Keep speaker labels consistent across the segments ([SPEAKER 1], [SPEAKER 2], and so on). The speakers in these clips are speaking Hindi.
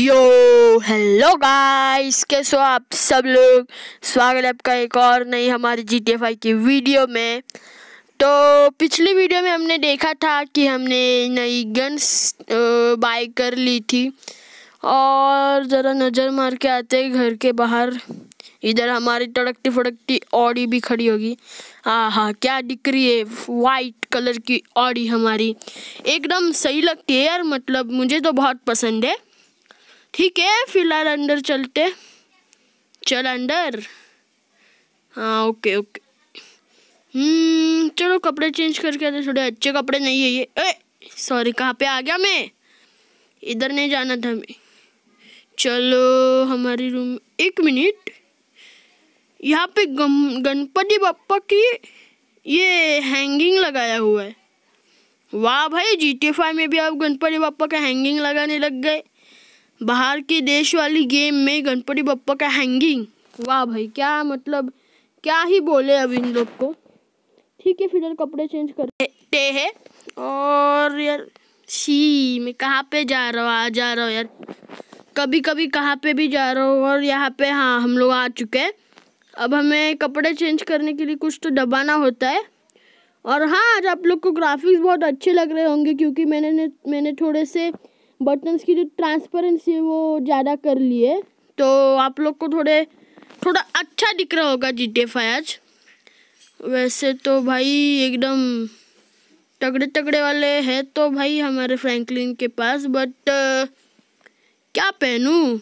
[SPEAKER 1] यो हेलो गाइस कैसे हो आप सब लोग स्वागत है आपका एक और नई हमारी जी टी की वीडियो में तो पिछली वीडियो में हमने देखा था कि हमने नई गन्स बाय कर ली थी और ज़रा नज़र मार के आते हैं घर के बाहर इधर हमारी तड़कती फड़कती ऑडी भी खड़ी होगी हाँ हाँ क्या दिख रही है वाइट कलर की ऑडी हमारी एकदम सही लगती है यार मतलब मुझे तो बहुत पसंद है ठीक है फिलहाल अंदर चलते चल अंदर हाँ ओके ओके हम्म, चलो कपड़े चेंज करके आते थोड़े अच्छे कपड़े नहीं है ये ए सॉरी कहाँ पे आ गया मैं इधर नहीं जाना था हमें चलो हमारी रूम एक मिनट यहाँ पे गणपति बापा की ये हैंगिंग लगाया हुआ है वाह भाई जी टी फाइव में भी आप गणपति बापा का हैंगिंग लगाने लग गए बाहर के देश वाली गेम में गणपति बप्पा का हैंगिंग वाह भाई क्या मतलब क्या ही बोले अब इन लोग को ठीक है फिर कपड़े चेंज करते हैं और यार शी मैं कहाँ पे जा रहा हूँ आ जा रहा हूँ यार कभी कभी कहाँ पे भी जा रहा हूँ और यहाँ पे हाँ हम लोग आ चुके हैं अब हमें कपड़े चेंज करने के लिए कुछ तो दबाना होता है और हाँ आज आप लोग को ग्राफिक्स बहुत अच्छे लग रहे होंगे क्योंकि मैंने मैंने थोड़े से बटन्स की जो ट्रांसपेरेंसी है वो ज़्यादा कर लिए तो आप लोग को थोड़े थोड़ा अच्छा दिख रहा होगा जी टी आज वैसे तो भाई एकदम तगड़े तगड़े वाले हैं तो भाई हमारे फ्रैंकलिन के पास बट आ, क्या पहनूँ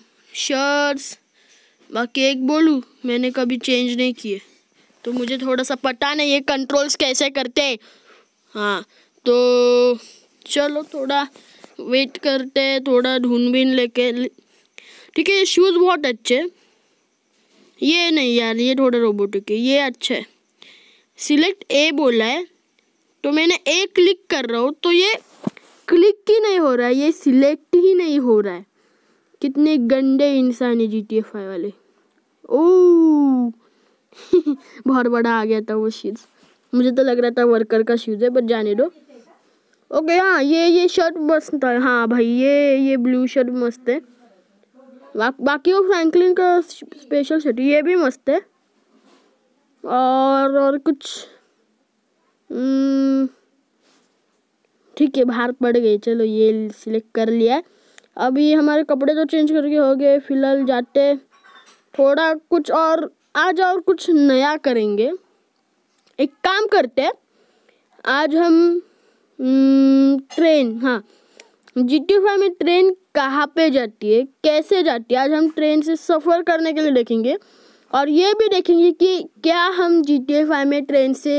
[SPEAKER 1] शर्ट्स बाकी एक बोलूँ मैंने कभी चेंज नहीं किए तो मुझे थोड़ा सा पता नहीं ये कंट्रोल्स कैसे करते हैं हाँ तो चलो थोड़ा वेट करते हैं थोड़ा ढूंढ बीन लेके ठीक है ये शूज़ बहुत अच्छे ये नहीं यार ये थोड़ा रोबोटिक है ये अच्छा है सिलेक्ट ए बोला है तो मैंने ए क्लिक कर रहा हूँ तो ये क्लिक ही नहीं हो रहा है ये सिलेक्ट ही नहीं हो रहा है कितने गंदे इंसान है जी टी एफ आई वाले ओ बहुत बड़ा आ गया था वो शीज़ मुझे तो लग रहा था वर्कर का शूज़ है बट जाने दो ओके हाँ ये ये शर्ट मस्त है हाँ भाई ये ये ब्लू शर्ट मस्त है बा, बाकी वो फ्रैंकलिन का स्पेशल शर्ट ये भी मस्त है और और कुछ हम्म, ठीक है बाहर पड़ गए चलो ये सिलेक्ट कर लिया अभी हमारे कपड़े तो चेंज करके हो गए फिलहाल जाते थोड़ा कुछ और आज और कुछ नया करेंगे एक काम करते हैं आज हम ट्रेन hmm, हाँ जी टी फाइव में ट्रेन कहाँ पे जाती है कैसे जाती है आज हम ट्रेन से सफ़र करने के लिए देखेंगे और ये भी देखेंगे कि क्या हम जी टी फाइव में ट्रेन से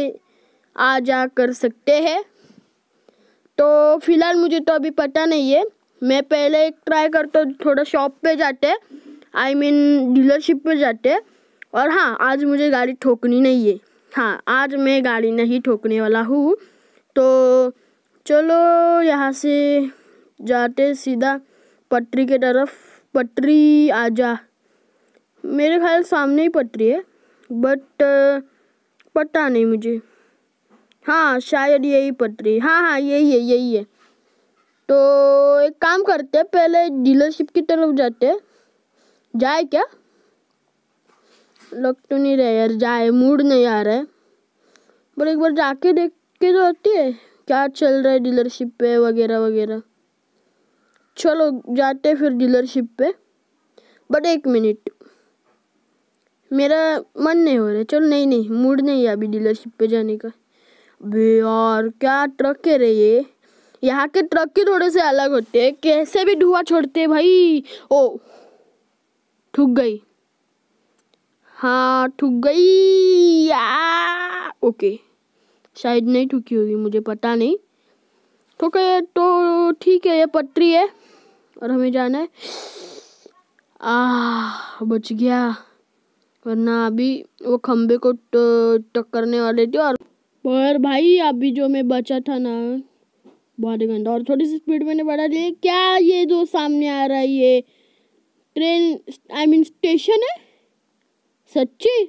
[SPEAKER 1] आ जा कर सकते हैं तो फिलहाल मुझे तो अभी पता नहीं है मैं पहले एक ट्राई करता हूँ थोड़ा शॉप पे जाते आई मीन डीलरशिप पे जाते और हाँ आज मुझे गाड़ी ठोकनी नहीं है हाँ आज मैं गाड़ी नहीं ठोकने वाला हूँ तो चलो यहाँ से जाते सीधा पटरी के तरफ पटरी आ जा मेरे ख्याल सामने ही पटरी है बट पता नहीं मुझे हाँ शायद यही पटरी हाँ हाँ यही है यही है तो एक काम करते हैं पहले डीलरशिप की तरफ जाते हैं जाए क्या लग तो नहीं रहे यार जाए मूड नहीं आ रहा है पर एक बार जाके देख के तो आती है क्या चल रहा है डीलरशिप पे वगैरह वगैरह चलो जाते फिर डीलरशिप पे बट एक मिनट मेरा मन नहीं हो रहा चलो नहीं नहीं मूड नहीं है अभी डीलरशिप पे जाने का बे और क्या ट्रक है रे ये यहाँ के ट्रक के थोड़े से अलग होते हैं कैसे भी धुआं छोड़ते हैं भाई ओ ठुक गई हाँ ठुक गई या ओके शायद नहीं ठुकी होगी मुझे पता नहीं तो क्या तो ठीक है ये पटरी है और हमें जाना है आ बच गया वरना अभी वो खम्बे को टक्करने वाले थे और पर भाई अभी जो मैं बचा था ना बहुत गंदा और थोड़ी सी स्पीड मैंने बढ़ा दी क्या ये जो सामने आ रहा है ये ट्रेन आई मीन स्टेशन है सच्ची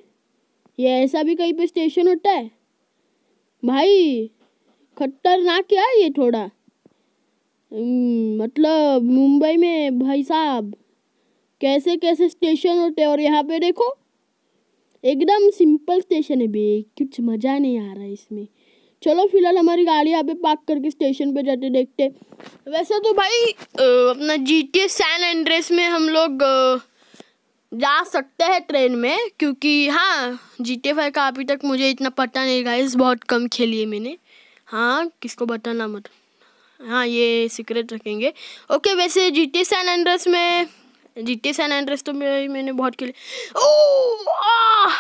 [SPEAKER 1] ये ऐसा भी कहीं पे स्टेशन होता है भाई खतरनाक है ये थोड़ा हम्म, मतलब मुंबई में भाई साहब कैसे कैसे स्टेशन होते हैं और यहाँ पे देखो एकदम सिंपल स्टेशन है बे कुछ मज़ा नहीं आ रहा है इसमें चलो फिलहाल हमारी गाड़ी यहाँ पे पार्क करके स्टेशन पे जाते देखते वैसे तो भाई अपना जी टी सैन एंड्रेस में हम लोग जा सकते हैं ट्रेन में क्योंकि हाँ जी टी फाइव का अभी तक मुझे इतना पता नहीं गाइस बहुत कम खेली है मैंने हाँ किसको बताना मत हाँ ये सीक्रेट रखेंगे ओके वैसे जी टी सैन एंड्रेस में जी टी सैन एंड्रेस तो मैं, मैंने बहुत खेली ओ oh,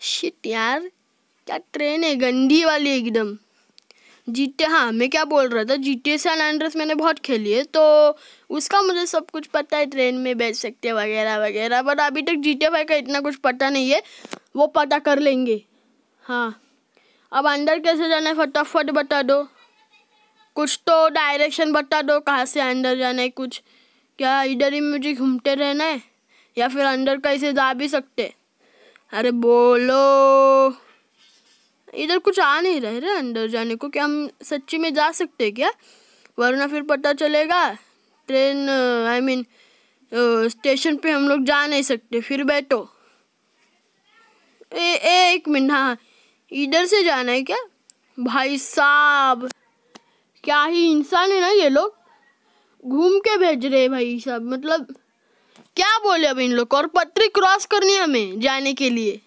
[SPEAKER 1] शिट ah! यार क्या ट्रेन है गंदी वाली एकदम जीते हाँ मैं क्या बोल रहा था जी से सैन एंड्रेस मैंने बहुत खेली है तो उसका मुझे सब कुछ पता है ट्रेन में बैठ सकते वगैरह वगैरह बट अभी तक जी भाई का इतना कुछ पता नहीं है वो पता कर लेंगे हाँ अब अंदर कैसे जाना है फटाफट बता दो कुछ तो डायरेक्शन बता दो कहाँ से अंदर जाना है कुछ क्या इधर ही मुझे घूमते रहना है या फिर अंदर कैसे जा भी सकते अरे बोलो इधर कुछ आ नहीं रहे रहे अंदर जाने को क्या हम सच्ची में जा सकते हैं क्या वरना फिर पता चलेगा ट्रेन आई मीन स्टेशन पे हम लोग जा नहीं सकते फिर बैठो ए, ए एक मिनट हाँ, हाँ इधर से जाना है क्या भाई साहब क्या ही इंसान है ना ये लोग घूम के भेज रहे भाई साहब मतलब क्या बोले अब इन लोग और पटरी क्रॉस करनी है हमें जाने के लिए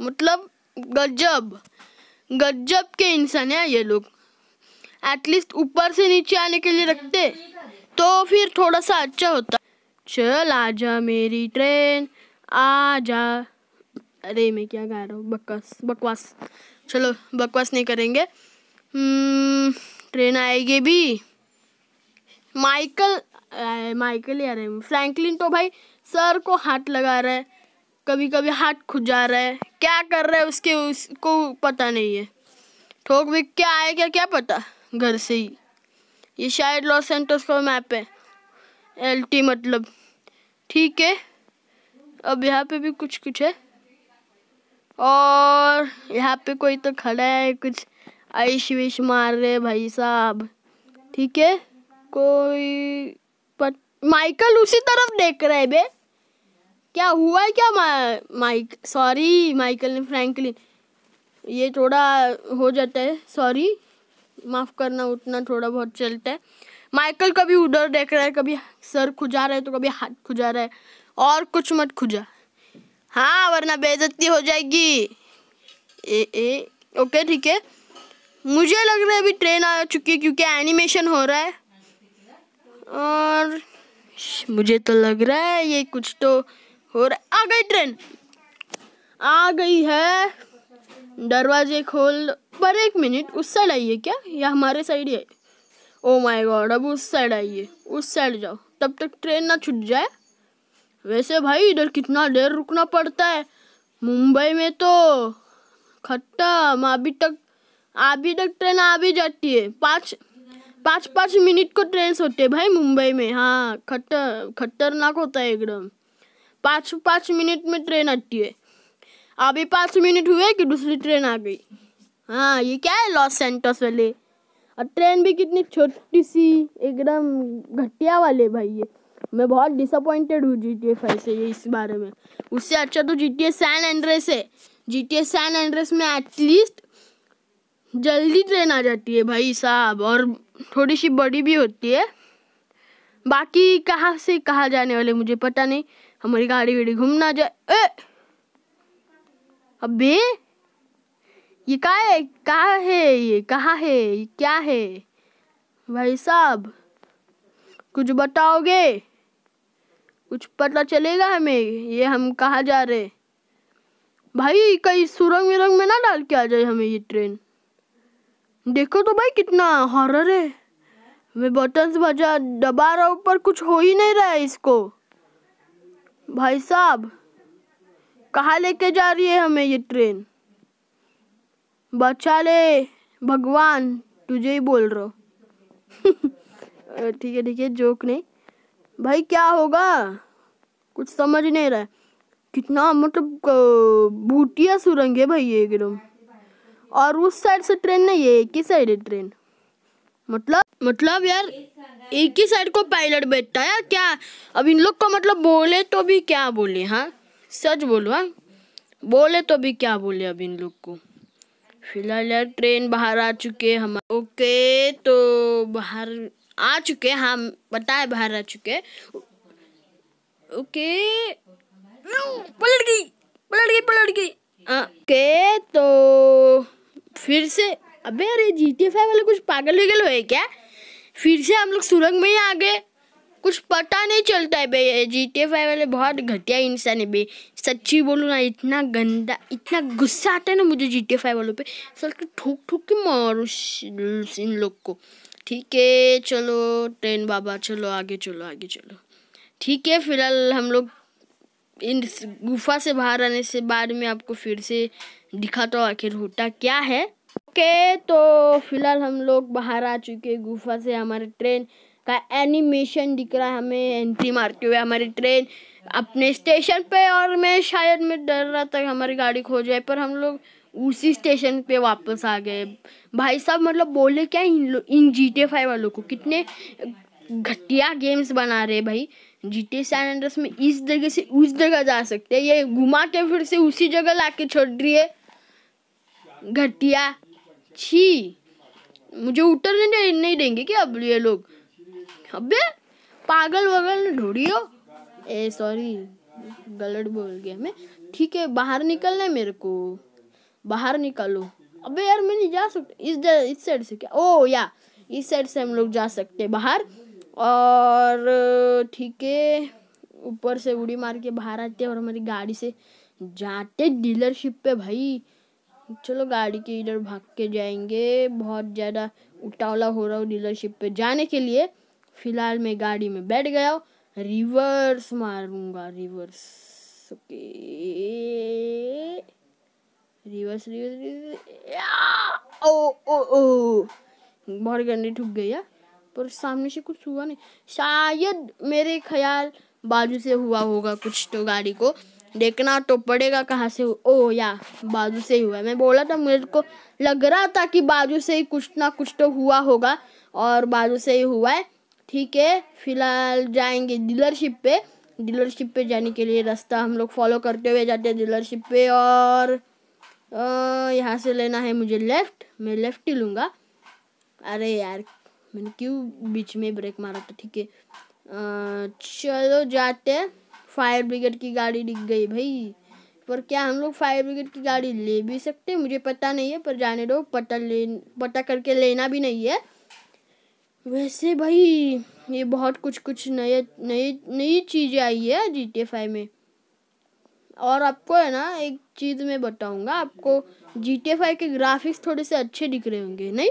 [SPEAKER 1] मतलब गजब गजब के इंसान है ये लोग एटलीस्ट ऊपर से नीचे आने के लिए रखते तो फिर थोड़ा सा अच्छा होता चल आजा मेरी ट्रेन आजा अरे मैं क्या गा रहा हूँ बकवास बकवास चलो बकवास नहीं करेंगे ट्रेन हम्म, आएगी भी माइकल आ, माइकल यार फ्रैंकलिन तो भाई सर को हाथ लगा रहा है कभी कभी हाथ खुजा रहा है क्या कर रहे है उसके उसको पता नहीं है ठोक भी क्या आएगा क्या पता घर से ही ये शायद लॉस एंटोस का मैप है एल टी मतलब ठीक है अब यहाँ पे भी कुछ कुछ है और यहाँ पे कोई तो खड़ा है कुछ आइश विश मार रहे भाई साहब ठीक है कोई पत... माइकल उसी तरफ देख रहे है बे क्या हुआ है क्या माइक सॉरी माइकल फ्रैंकलिन ये थोड़ा हो जाता है सॉरी माफ़ करना उतना थोड़ा बहुत चलता है माइकल कभी उधर देख रहा है कभी सर खुजा रहा है तो कभी हाथ खुजा रहा है और कुछ मत खुजा हाँ वरना बेजती हो जाएगी ए ए ओके ठीक है मुझे लग रहा है अभी ट्रेन आ चुकी है क्योंकि एनिमेशन हो रहा है और मुझे तो लग रहा है ये कुछ तो और आ गई ट्रेन आ गई है दरवाजे खोल पर एक मिनट उस साइड आइए क्या या हमारे साइड है ओ माय गॉड अब उस साइड आइए उस साइड जाओ तब तक ट्रेन ना छूट जाए वैसे भाई इधर कितना देर रुकना पड़ता है मुंबई में तो खत्म अभी तक अभी तक ट्रेन आ भी जाती है पाँच पाँच पाँच मिनट को ट्रेन होते भाई मुंबई में हाँ खतर खतरनाक होता है एकदम पाँच पाँच मिनट में ट्रेन आती है अभी पाँच मिनट हुए कि दूसरी ट्रेन आ गई हाँ ये क्या है लॉस सेंटर्स वाले और ट्रेन भी कितनी छोटी सी एकदम घटिया वाले भाई ये मैं बहुत डिसअपॉइंटेड हूँ जी टी से ये इस बारे में उससे अच्छा तो जी टी ए सैन एंड्रेस है जी टी एस सैन एंड्रेस में एटलीस्ट जल्दी ट्रेन आ जाती है भाई साहब और थोड़ी सी बड़ी भी होती है बाकी कहाँ से कहाँ जाने वाले मुझे पता नहीं हमारी गाड़ी वीड़ी घूम ना जाए ए! अबे ये कहा है कहा है ये कहा है ये क्या है भाई साहब कुछ बताओगे कुछ पता चलेगा हमें ये हम कहा जा रहे भाई कहीं सुरंग विरंग में ना डाल के आ जाए हमें ये ट्रेन देखो तो भाई कितना हॉरर है मैं बटन्स बजा दबा रहा हूँ पर कुछ हो ही नहीं रहा है इसको भाई साहब कहाँ लेके जा रही है हमें ये ट्रेन बचा ले भगवान तुझे ही बोल रहा ठीक है ठीक है जोक नहीं भाई क्या होगा कुछ समझ नहीं रहा है कितना मतलब बूटिया सुरंग है भाई ये एकदम और उस साइड से ट्रेन नहीं है एक ही साइड है ट्रेन मतलब मतलब यार एक ही साइड को पायलट बैठता है यार क्या अब इन लोग को मतलब बोले तो भी क्या बोले हाँ सच बोलो हाँ बोले तो भी क्या बोले अब इन लोग को फिलहाल यार ट्रेन बाहर आ चुके हम ओके तो बाहर आ चुके हम बताए हाँ, बाहर आ चुके ओके पलट गई पलट गई पलट गई हाँ, ओके तो फिर से अबे अरे जी टी फाइव वाले कुछ पागल वगल हुए क्या फिर से हम लोग सुरंग में ही आ गए कुछ पता नहीं चलता है भाई जी टी फाइव वाले बहुत घटिया इंसान है भाई सच्ची बोलूँ ना इतना गंदा इतना गुस्सा आता है ना मुझे जी टी फाइव वालों पर सर के ठोक ठोक के मारू इन लोग को ठीक है चलो ट्रेन बाबा चलो आगे चलो आगे चलो ठीक है फिलहाल हम लोग इन गुफा से बाहर आने से बाद में आपको फिर से दिखाता तो हूँ आखिर होता क्या है ओके okay, तो फिलहाल हम लोग बाहर आ चुके हैं गुफा से हमारे ट्रेन का एनिमेशन दिख रहा है हमें एंट्री मारते हुए हमारी ट्रेन अपने स्टेशन पे और मैं शायद मैं डर रहा था हमारी गाड़ी खो जाए पर हम लोग उसी स्टेशन पे वापस आ गए भाई साहब मतलब बोले क्या इन लो, इन जी टी फाइव वालों को कितने घटिया गेम्स बना रहे भाई जी टी सैन एंड्रस में इस जगह से उस जगह जा सकते हैं ये घुमा के फिर से उसी जगह ला के छोड़ रही है घटिया छी मुझे उतरने नहीं, नहीं देंगे क्या अब ये लोग अबे पागल वगल ढूंढियो ए सॉरी गलत बोल गया मैं ठीक है बाहर निकलना है मेरे को बाहर निकालो अबे यार मैं नहीं जा सकता इस इस साइड से क्या ओ या इस साइड से हम लोग जा सकते हैं बाहर और ठीक है ऊपर से उड़ी मार के बाहर आते हैं और हमारी गाड़ी से जाते डीलरशिप पे भाई चलो गाड़ी के इधर भाग के जाएंगे बहुत ज़्यादा उतावला हो रहा हूँ डीलरशिप पे जाने के लिए फ़िलहाल मैं गाड़ी में बैठ गया हूँ रिवर्स मारूंगा reverse okay reverse reverse, reverse ओ ओ ओ बहुत गंदी ठुक गया पर सामने से कुछ हुआ नहीं शायद मेरे ख्याल बाजू से हुआ होगा कुछ तो गाड़ी को देखना तो पड़ेगा कहाँ से ओ या बाजू से ही हुआ मैं बोला था मेरे को लग रहा था कि बाजू से ही कुछ ना कुछ तो हुआ होगा और बाजू से ही हुआ है ठीक है फिलहाल जाएंगे डीलरशिप पे डीलरशिप पे जाने के लिए रास्ता हम लोग फॉलो करते हुए जाते हैं डीलरशिप पे और यहाँ से लेना है मुझे लेफ़्ट मैं लेफ़्ट ही लूँगा अरे यार मैंने क्यों बीच में ब्रेक मारा था ठीक है चलो जाते हैं फायर ब्रिगेड की गाड़ी दिख गई भाई पर क्या हम लोग फायर ब्रिगेड की गाड़ी ले भी सकते मुझे पता नहीं है पर जाने दो पता ले पता करके लेना भी नहीं है वैसे भाई ये बहुत कुछ कुछ नए नए नई चीज़ें आई है जी टी फाइव में और आपको है ना एक चीज़ मैं बताऊंगा आपको जी टी फाइव के ग्राफिक्स थोड़े से अच्छे दिख रहे होंगे नहीं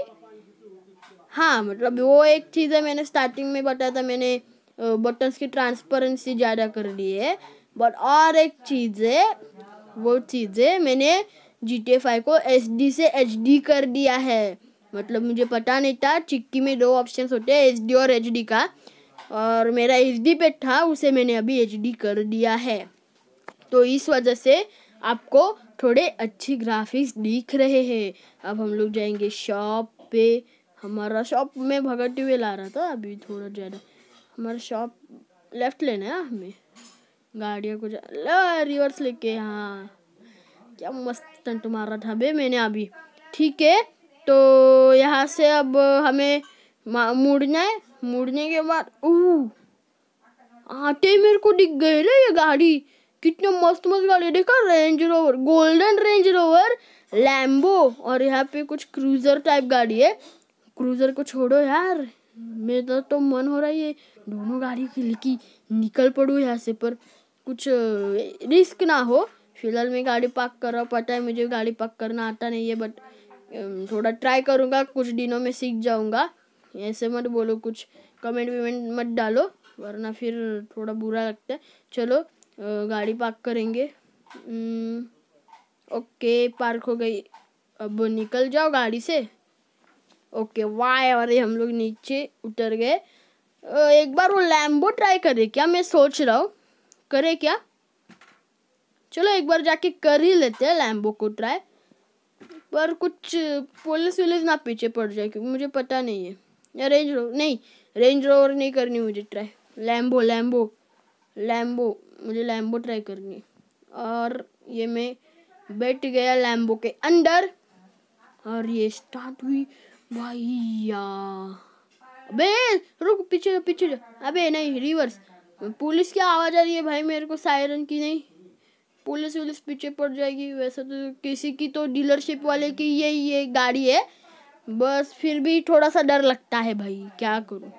[SPEAKER 1] हाँ मतलब वो एक चीज़ है मैंने स्टार्टिंग में बताया था मैंने बटन्स की ट्रांसपेरेंसी ज़्यादा कर दी है बट और एक चीज़ है वो चीज़ है मैंने जी टी फाइव को एच डी से एच डी कर दिया है मतलब मुझे पता नहीं था चिक्की में दो ऑप्शन होते हैं एच डी और एच डी का और मेरा एच डी पे था उसे मैंने अभी एच डी कर दिया है तो इस वजह से आपको थोड़े अच्छी ग्राफिक्स दिख रहे हैं अब हम लोग जाएंगे शॉप पे हमारा शॉप में भगत हुए ला रहा था अभी थोड़ा ज़्यादा हमारा शॉप लेफ्ट लेना है हमें गाड़ियों को रिवर्स लेके हाँ क्या मस्त टंट मारा था बे मैंने अभी ठीक है तो यहाँ से अब हमें मुड़ना है मुड़ने के बाद आते मेरे को दिख गए ना ये गाड़ी कितना मस्त मस्त गाड़ी देखा Range Rover golden Range Rover Lambo और यहाँ पे कुछ क्रूजर टाइप गाड़ी है क्रूजर को छोड़ो यार मेरा तो मन हो रहा है दोनों गाड़ी की लिखी निकल पड़ू यहाँ से पर कुछ रिस्क ना हो फिलहाल मैं गाड़ी पार्क कर रहा हूँ पता है मुझे गाड़ी पार्क करना आता नहीं है बट थोड़ा ट्राई करूँगा कुछ दिनों में सीख जाऊँगा ऐसे मत बोलो कुछ कमेंट वमेंट मत डालो वरना फिर थोड़ा बुरा लगता है चलो गाड़ी पार्क करेंगे ओके पार्क हो गई अब निकल जाओ गाड़ी से ओके वाह अरे हम लोग नीचे उतर गए एक बार वो लैम्बो ट्राई करे क्या मैं सोच रहा हूँ करे क्या चलो एक बार जाके कर ही लेते हैं लैम्बो को ट्राई पर कुछ पुलिस वुलिस ना पीछे पड़ जाए क्योंकि मुझे पता नहीं है या रेंज रोवर नहीं रेंज रोवर नहीं करनी मुझे ट्राई लैम्बो लैम्बो लैम्बो मुझे लैम्बो ट्राई करनी है और ये मैं बैठ गया लैम्बो के अंदर और ये स्टार्ट हुई भैया अबे रुक पीछे पीछे अबे नहीं रिवर्स पुलिस की आवाज़ आ रही है भाई मेरे को सायरन की नहीं पुलिस वुलिस पीछे पड़ जाएगी वैसे तो किसी की तो डीलरशिप वाले की ये ये गाड़ी है बस फिर भी थोड़ा सा डर लगता है भाई क्या करूँ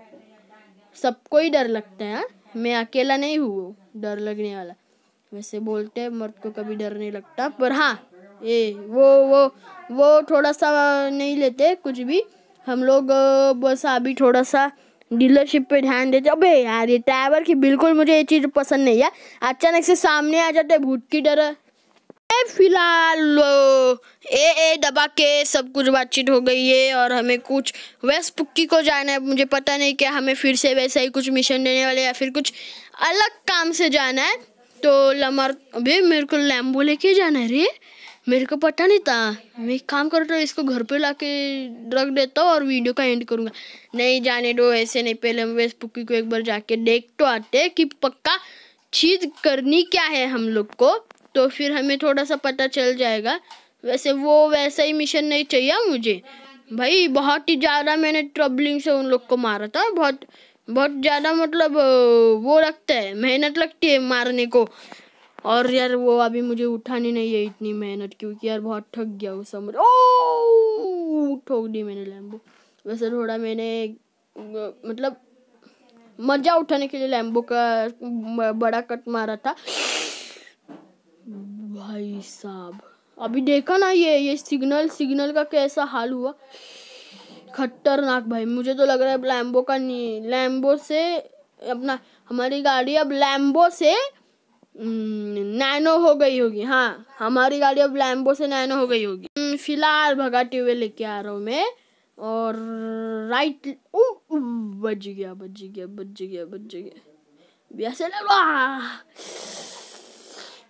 [SPEAKER 1] सबको ही डर लगता है हाँ? मैं अकेला नहीं हूँ डर लगने वाला वैसे बोलते हैं मर्द को कभी डर नहीं लगता पर हाँ ए वो वो वो थोड़ा सा नहीं लेते कुछ भी हम लोग बस अभी थोड़ा सा डीलरशिप पे ध्यान देते अबे यार ये ड्राइवर की बिल्कुल मुझे ये चीज़ पसंद नहीं है अचानक से सामने आ जाते भूत की डर फिलहाल ए ए दबा के सब कुछ बातचीत हो गई है और हमें कुछ वेस्ट पुक्की को जाना है मुझे पता नहीं क्या हमें फिर से वैसा ही कुछ मिशन देने वाले या फिर कुछ अलग काम से जाना है तो लमर अभी मेरे को लैम्बो लेके जाना है रे मेरे को पता नहीं था मैं काम कर रहा तो इसको घर पे लाके रख देता हूँ और वीडियो का एंड करूँगा नहीं जाने दो ऐसे नहीं पहले हम फेसबुक को एक बार जाके देख तो आते कि पक्का चीज़ करनी क्या है हम लोग को तो फिर हमें थोड़ा सा पता चल जाएगा वैसे वो वैसा ही मिशन नहीं चाहिए हाँ मुझे भाई बहुत ही ज़्यादा मैंने ट्रबलिंग से उन लोग को मारा था बहुत बहुत ज़्यादा मतलब वो लगता है मेहनत लगती है मारने को और यार वो अभी मुझे उठानी नहीं है इतनी मेहनत क्योंकि यार बहुत थक गया वो समझ ओ ठोक दी मैंने लैम्बो वैसे थोड़ा मैंने मतलब मज़ा उठाने के लिए लैम्बो का बड़ा कट मारा था भाई साहब अभी देखा ना ये ये सिग्नल सिग्नल का कैसा हाल हुआ खतरनाक भाई मुझे तो लग रहा है लैम्बो का नहीं लैम्बो से अपना हमारी गाड़ी अब लैम्बो से हम्म, नैनो हो गई होगी हाँ हमारी गाड़ी अब लैम्बो से नैनो हो गई होगी हम्म, फिलहाल भगाते हुए लेके आ रहा हूँ मैं और राइट ओ, बज गया बज गया बज गया बज गया वैसे हाँ।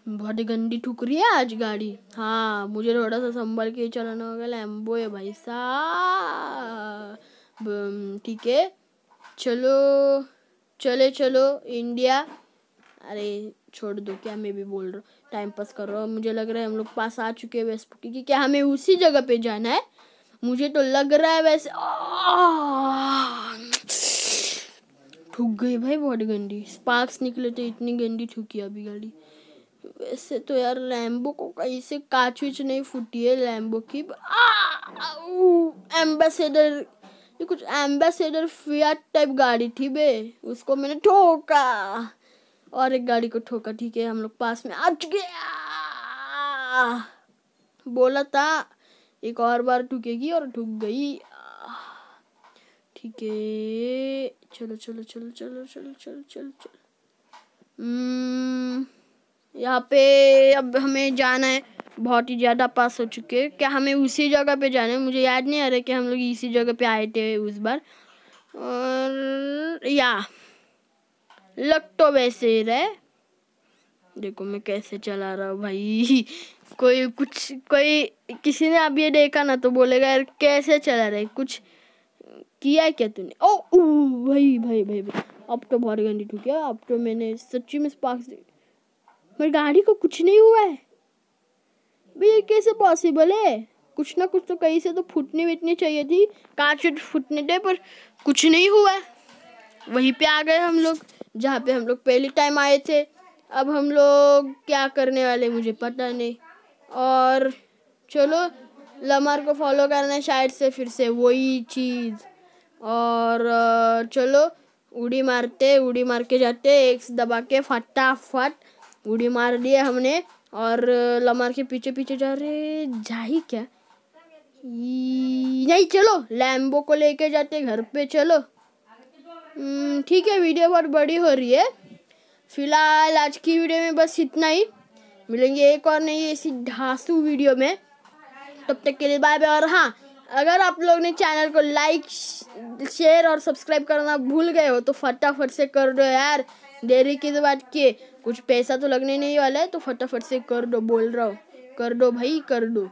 [SPEAKER 1] बहुत गंदी ठुक रही है आज गाड़ी हाँ मुझे थोड़ा सा संभल के चलाना होगा लैम्बो है भाई साहब ठीक है चलो चले चलो इंडिया अरे छोड़ दो क्या मैं भी बोल रहा हूँ टाइम पास कर रहा हूँ मुझे लग रहा है हम लोग पास आ चुके हैं वैसे क्योंकि क्या हमें उसी जगह पे जाना है मुझे तो लग रहा है वैसे ठुक गई भाई बहुत गंदी स्पार्क्स निकले थे इतनी गंदी ठुकी अभी गाड़ी वैसे तो यार लैम्बो को कहीं से काच विच नहीं फूटी है लैम्बो की एम्बेसडर ये कुछ एम्बेसडर फियाट टाइप गाड़ी थी बे उसको मैंने ठोका और एक गाड़ी को ठोका ठीक है हम लोग पास में आ चुके बोला था एक और बार ठुकेगी और ठुक गई ठीक है चलो चलो चलो चलो चलो चलो चलो चलो हम्म, यहाँ पे अब हमें जाना है बहुत ही ज़्यादा पास हो चुके हैं क्या हमें उसी जगह पे जाना है मुझे याद नहीं आ रहा कि हम लोग इसी जगह पे आए थे उस बार और या लट्टो तो वैसे रहे देखो मैं कैसे चला रहा हूँ भाई कोई कुछ कोई किसी ने अब ये देखा ना तो बोलेगा यार कैसे चला रहे कुछ किया क्या तूने ओ भाई भाई भाई भाई अब तो बहुत गंदी ठूक गया अब तो मैंने सच्ची में स्पार्क्स मेरी गाड़ी को कुछ नहीं हुआ है भाई ये कैसे पॉसिबल है कुछ ना कुछ तो कहीं से तो फूटनी विटनी चाहिए थी कांच तो फूटने थे पर कुछ नहीं हुआ है वहीं पे आ गए हम लोग जहाँ पे हम लोग पहले टाइम आए थे अब हम लोग क्या करने वाले मुझे पता नहीं और चलो लमर को फॉलो करना है शायद से फिर से वही चीज़ और चलो उड़ी मारते उड़ी मार के जाते एक दबा के फटाफट उड़ी मार दिए हमने और लमार के पीछे पीछे जा रहे जा ही क्या नहीं चलो लैम्बो को लेके जाते घर पे चलो हम्म, ठीक है वीडियो बहुत बड़ी हो रही है फिलहाल आज की वीडियो में बस इतना ही मिलेंगे एक और नई ऐसी ढांसू वीडियो में तब तक के लिए बाय बाय और हाँ अगर आप लोग ने चैनल को लाइक शेयर और सब्सक्राइब करना भूल गए हो तो फटाफट से कर दो यार देरी की बात के कुछ पैसा तो लगने नहीं वाला है तो फटाफट से कर दो बोल रहा हूँ कर दो भाई कर दो